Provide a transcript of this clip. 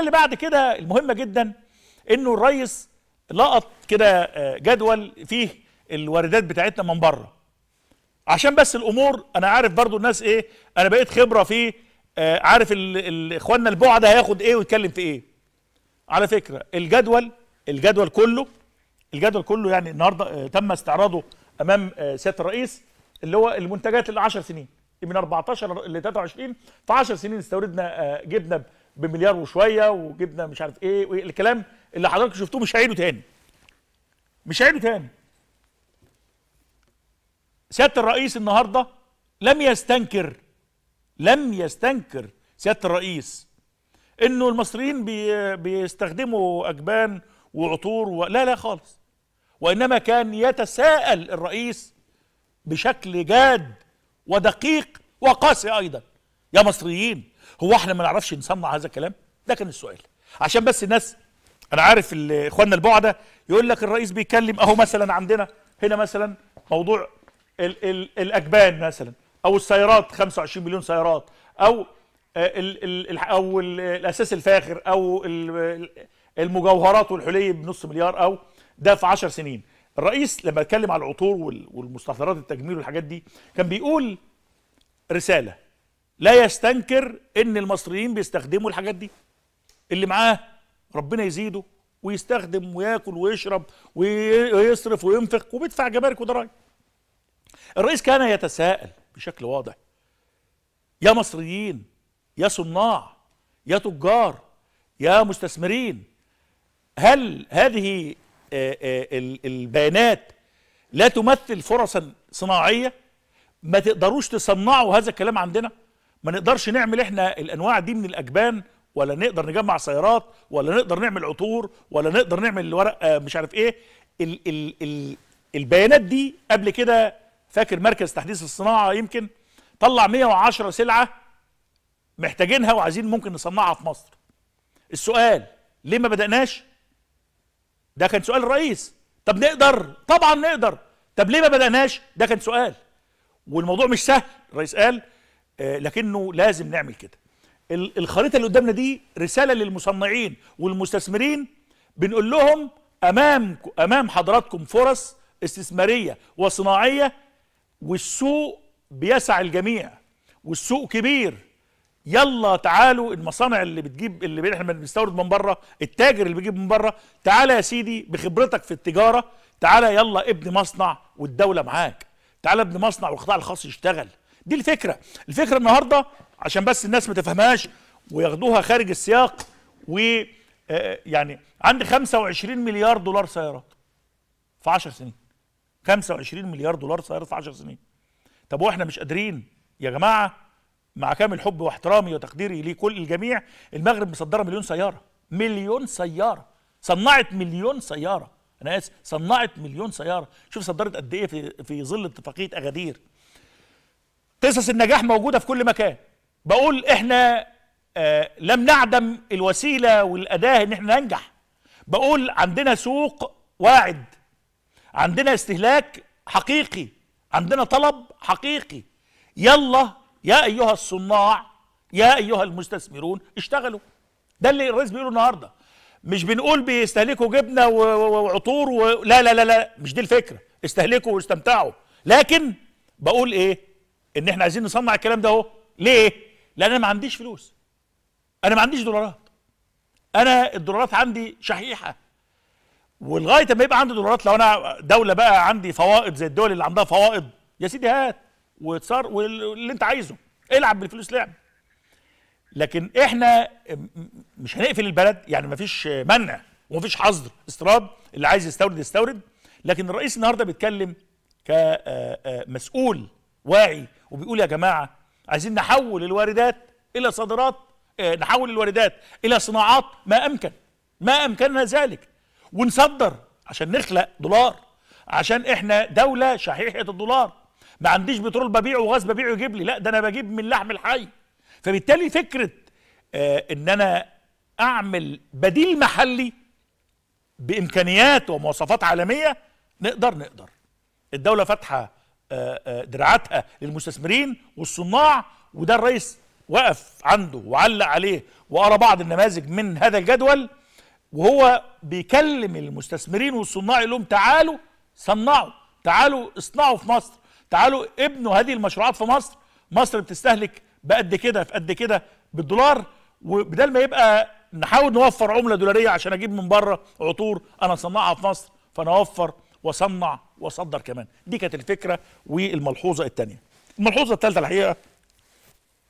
اللي بعد كده المهمه جدا انه الريس لقط كده آه، جدول فيه الواردات بتاعتنا من بره عشان بس الامور انا عارف برضو الناس ايه انا بقيت خبره في آه، عارف اخواننا البعد هياخد ايه ويتكلم في ايه على فكره الجدول الجدول كله الجدول كله يعني النهارده آه، تم استعراضه امام سياده الرئيس اللي هو المنتجات ال 10 سنين من 14 ل 23 في 10 سنين استوردنا جبنه بمليار وشويه وجبنا مش عارف ايه والكلام اللي حضرتك شفتوه مش هعيده تاني مش هعيده تاني سياده الرئيس النهارده لم يستنكر لم يستنكر سياده الرئيس انه المصريين بي بيستخدموا اجبان وعطور و... لا لا خالص وانما كان يتساءل الرئيس بشكل جاد ودقيق وقاسي ايضا يا مصريين هو احنا ما نعرفش نصنع هذا الكلام ده كان السؤال عشان بس الناس انا عارف اخواننا البعده يقول لك الرئيس بيتكلم اهو مثلا عندنا هنا مثلا موضوع الـ الـ الاجبان مثلا او السيارات 25 مليون سيارات او الـ آه، الـ او الـ الاساس الفاخر او المجوهرات والحلي بنص مليار او ده في 10 سنين الرئيس لما اتكلم على العطور والمستحضرات التجميل والحاجات دي كان بيقول رساله لا يستنكر ان المصريين بيستخدموا الحاجات دي اللي معاه ربنا يزيده ويستخدم وياكل ويشرب ويصرف وينفق وبيدفع جمارك وضرائب الرئيس كان يتساءل بشكل واضح يا مصريين يا صناع يا تجار يا مستثمرين هل هذه آه، آه، البيانات لا تمثل فرصا صناعيه ما تقدروش تصنعوا هذا الكلام عندنا ما نقدرش نعمل احنا الانواع دي من الاجبان ولا نقدر نجمع سيارات ولا نقدر نعمل عطور ولا نقدر نعمل ورق آه، مش عارف ايه ال ال ال البيانات دي قبل كده فاكر مركز تحديث الصناعه يمكن طلع 110 سلعه محتاجينها وعايزين ممكن نصنعها في مصر السؤال ليه ما بدأناش ده كان سؤال الرئيس طب نقدر طبعا نقدر طب ليه ما بدأناش ده كان سؤال والموضوع مش سهل الرئيس قال آه، لكنه لازم نعمل كده الخريطة اللي قدامنا دي رسالة للمصنعين والمستثمرين بنقول لهم أمام أمام حضراتكم فرص استثمارية وصناعية والسوق بيسع الجميع والسوق كبير يلا تعالوا المصانع اللي بتجيب اللي احنا بنستورد من بره التاجر اللي بيجيب من بره تعالى يا سيدي بخبرتك في التجاره تعالى يلا ابني مصنع والدوله معاك تعالى ابني مصنع والقطاع الخاص يشتغل دي الفكره الفكره النهارده عشان بس الناس ما تفهمهاش وياخدوها خارج السياق و آه، يعني عندي 25 مليار دولار سيارات في 10 سنين 25 مليار دولار سيارات في 10 سنين طب واحنا مش قادرين يا جماعه مع كامل حبي واحترامي وتقديري لكل الجميع المغرب مصدره مليون سياره مليون سياره صنعت مليون سياره انا اسف صنعت مليون سياره شوف صدرت قد ايه في في ظل اتفاقيه اغادير قصص النجاح موجودة في كل مكان بقول احنا آه لم نعدم الوسيلة والأداة ان احنا ننجح بقول عندنا سوق واعد عندنا استهلاك حقيقي عندنا طلب حقيقي يلا يا أيها الصناع يا أيها المستثمرون اشتغلوا ده اللي الرئيس بيقوله النهاردة مش بنقول بيستهلكوا جبنة وعطور و... لا لا لا لا مش دي الفكرة استهلكوا واستمتعوا لكن بقول ايه ان احنا عايزين نصنع الكلام ده اهو ليه لان انا ما عنديش فلوس انا ما عنديش دولارات انا الدولارات عندي شحيحه ولغايه ما يبقى عندي دولارات لو انا دوله بقى عندي فوائد زي الدول اللي عندها فوائد يا سيدي هات وتصار واللي انت عايزه العب بالفلوس لعب لكن احنا مش هنقفل البلد يعني مفيش منع ومفيش حظر استيراد اللي عايز يستورد يستورد لكن الرئيس النهارده بيتكلم كمسؤول آه، آه، واعي وبيقول يا جماعه عايزين نحول الواردات الى صادرات آه، نحول الواردات الى صناعات ما امكن ما امكننا ذلك ونصدر عشان نخلق دولار عشان احنا دوله شحيحه الدولار ما عنديش بترول ببيعه وغاز ببيعه يجيب لي لا ده انا بجيب من اللحم الحي فبالتالي فكره آه ان انا اعمل بديل محلي بامكانيات ومواصفات عالميه نقدر نقدر الدوله فاتحه آه، آه، دراعاتها للمستثمرين والصناع وده الرئيس وقف عنده وعلق عليه وقرا بعض النماذج من هذا الجدول وهو بيكلم المستثمرين والصناع يقول لهم تعالوا صنعوا تعالوا اصنعوا في مصر تعالوا ابنوا هذه المشروعات في مصر مصر بتستهلك بقد كده في قد كده بالدولار وبدل ما يبقى نحاول نوفر عمله دولاريه عشان اجيب من بره عطور انا اصنعها في مصر فانا اوفر وصنع وصدر كمان دي كانت الفكره والملحوظه الثانيه الملحوظه الثالثه الحقيقه